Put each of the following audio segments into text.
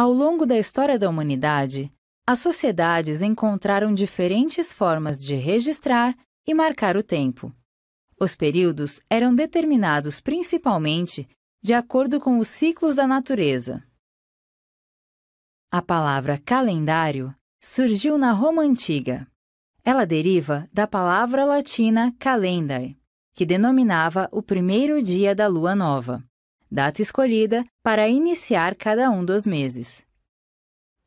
Ao longo da história da humanidade, as sociedades encontraram diferentes formas de registrar e marcar o tempo. Os períodos eram determinados principalmente de acordo com os ciclos da natureza. A palavra calendário surgiu na Roma antiga. Ela deriva da palavra latina calendae, que denominava o primeiro dia da lua nova data escolhida para iniciar cada um dos meses.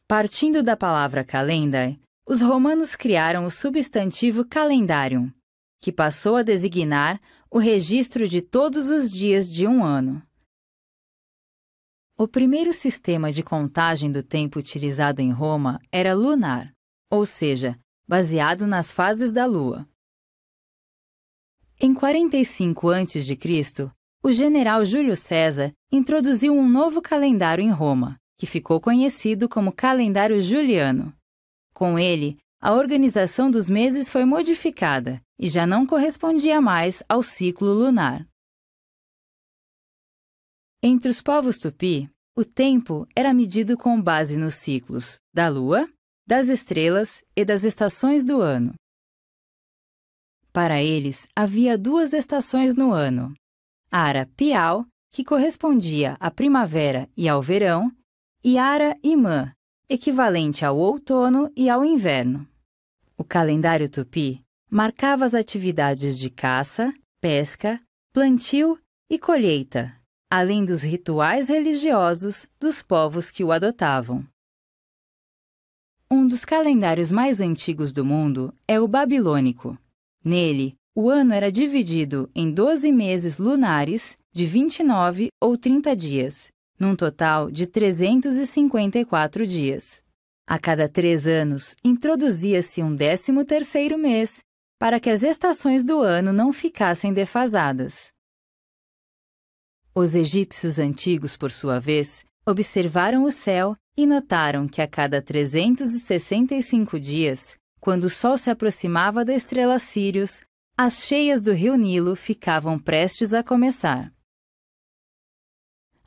Partindo da palavra calendar, os romanos criaram o substantivo calendarium, que passou a designar o registro de todos os dias de um ano. O primeiro sistema de contagem do tempo utilizado em Roma era lunar, ou seja, baseado nas fases da Lua. Em 45 a.C., o general Júlio César introduziu um novo calendário em Roma, que ficou conhecido como Calendário Juliano. Com ele, a organização dos meses foi modificada e já não correspondia mais ao ciclo lunar. Entre os povos tupi, o tempo era medido com base nos ciclos da lua, das estrelas e das estações do ano. Para eles, havia duas estações no ano, Ara Piau, que correspondia à primavera e ao verão, e Ara Imã, equivalente ao outono e ao inverno. O calendário tupi marcava as atividades de caça, pesca, plantio e colheita, além dos rituais religiosos dos povos que o adotavam. Um dos calendários mais antigos do mundo é o babilônico. Nele, o ano era dividido em 12 meses lunares de 29 ou 30 dias, num total de 354 dias. A cada três anos, introduzia-se um décimo terceiro mês para que as estações do ano não ficassem defasadas. Os egípcios antigos, por sua vez, observaram o céu e notaram que a cada 365 dias, quando o Sol se aproximava da estrela Sirius, as cheias do rio Nilo ficavam prestes a começar.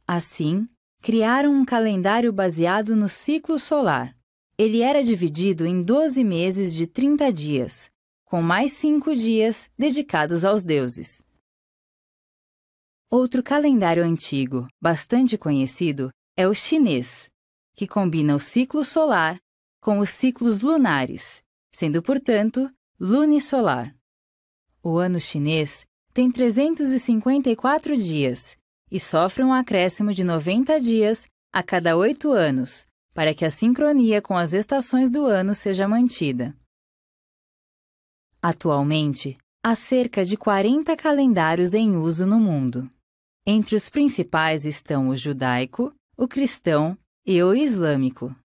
Assim, criaram um calendário baseado no ciclo solar. Ele era dividido em 12 meses de 30 dias, com mais cinco dias dedicados aos deuses. Outro calendário antigo, bastante conhecido, é o chinês, que combina o ciclo solar com os ciclos lunares, sendo, portanto, lunisolar. O ano chinês tem 354 dias e sofre um acréscimo de 90 dias a cada oito anos, para que a sincronia com as estações do ano seja mantida. Atualmente, há cerca de 40 calendários em uso no mundo. Entre os principais estão o judaico, o cristão e o islâmico.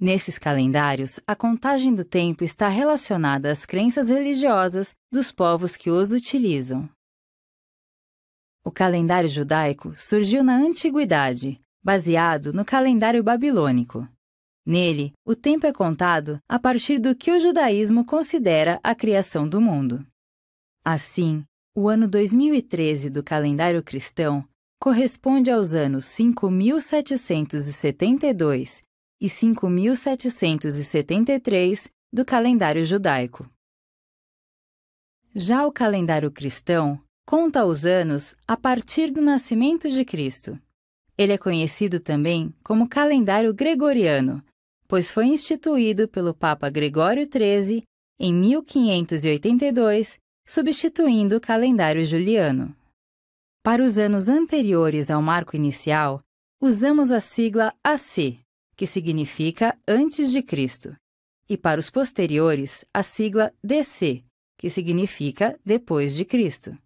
Nesses calendários, a contagem do tempo está relacionada às crenças religiosas dos povos que os utilizam. O calendário judaico surgiu na antiguidade, baseado no calendário babilônico. Nele, o tempo é contado a partir do que o judaísmo considera a criação do mundo. Assim, o ano 2013 do calendário cristão corresponde aos anos 5772 e 5773 do calendário judaico. Já o calendário cristão conta os anos a partir do nascimento de Cristo. Ele é conhecido também como calendário gregoriano, pois foi instituído pelo Papa Gregório XIII em 1582, substituindo o calendário juliano. Para os anos anteriores ao marco inicial, usamos a sigla AC, que significa antes de Cristo, e para os posteriores, a sigla DC, que significa depois de Cristo.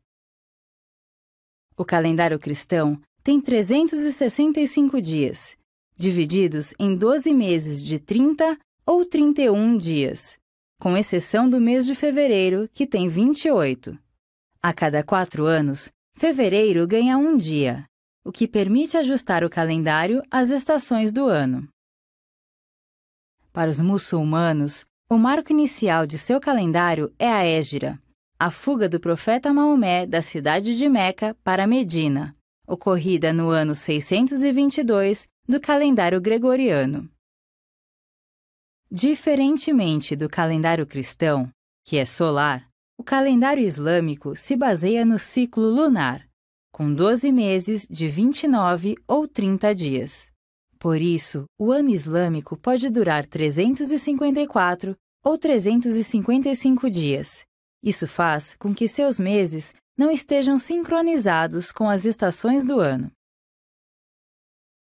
O calendário cristão tem 365 dias, divididos em 12 meses de 30 ou 31 dias, com exceção do mês de fevereiro, que tem 28. A cada quatro anos, fevereiro ganha um dia, o que permite ajustar o calendário às estações do ano. Para os muçulmanos, o marco inicial de seu calendário é a Égira, a fuga do profeta Maomé da cidade de Meca para Medina, ocorrida no ano 622 do calendário gregoriano. Diferentemente do calendário cristão, que é solar, o calendário islâmico se baseia no ciclo lunar, com 12 meses de 29 ou 30 dias. Por isso, o ano islâmico pode durar 354 ou 355 dias. Isso faz com que seus meses não estejam sincronizados com as estações do ano.